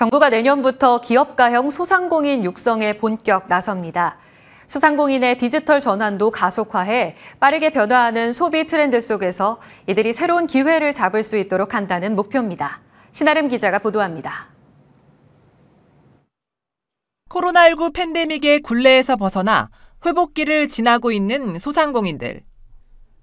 정부가 내년부터 기업가형 소상공인 육성에 본격 나섭니다. 소상공인의 디지털 전환도 가속화해 빠르게 변화하는 소비 트렌드 속에서 이들이 새로운 기회를 잡을 수 있도록 한다는 목표입니다. 신아름 기자가 보도합니다. 코로나19 팬데믹의 굴레에서 벗어나 회복기를 지나고 있는 소상공인들.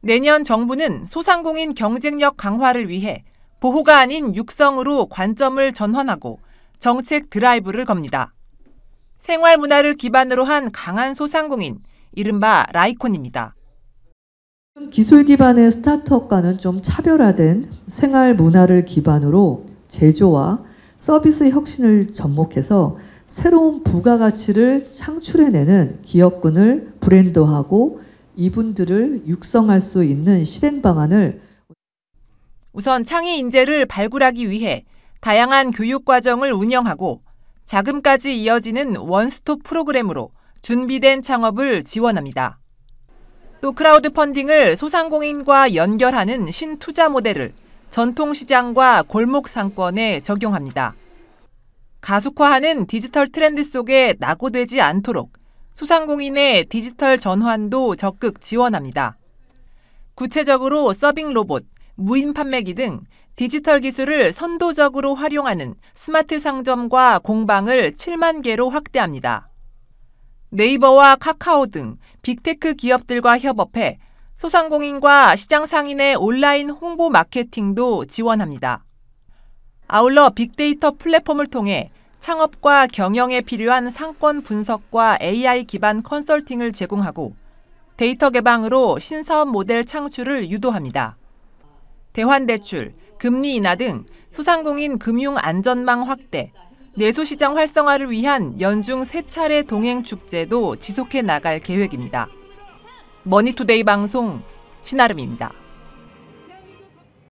내년 정부는 소상공인 경쟁력 강화를 위해 보호가 아닌 육성으로 관점을 전환하고 정책 드라이브를 겁니다. 생활 문화를 기반으로 한 강한 소상공인, 이른바 라이콘입니다. 기술 기반의 스타트업과는 좀 차별화된 생활 문화를 기반으로 제조와 서비스 혁신을 접목해서 새로운 부가가치를 창출해내는 기업군을 브랜드하고 이분들을 육성할 수 있는 실행 방안을 우선 창의 인재를 발굴하기 위해 다양한 교육 과정을 운영하고 자금까지 이어지는 원스톱 프로그램으로 준비된 창업을 지원합니다. 또 크라우드 펀딩을 소상공인과 연결하는 신투자 모델을 전통시장과 골목 상권에 적용합니다. 가속화하는 디지털 트렌드 속에 낙오되지 않도록 소상공인의 디지털 전환도 적극 지원합니다. 구체적으로 서빙 로봇, 무인 판매기 등 디지털 기술을 선도적으로 활용하는 스마트 상점과 공방을 7만 개로 확대합니다. 네이버와 카카오 등 빅테크 기업들과 협업해 소상공인과 시장 상인의 온라인 홍보 마케팅도 지원합니다. 아울러 빅데이터 플랫폼을 통해 창업과 경영에 필요한 상권 분석과 AI 기반 컨설팅을 제공하고 데이터 개방으로 신사업 모델 창출을 유도합니다. 대환대출, 금리 인하 등수상공인 금융 안전망 확대, 내수시장 활성화를 위한 연중 세 차례 동행 축제도 지속해 나갈 계획입니다. 머니투데이 방송 신아름입니다.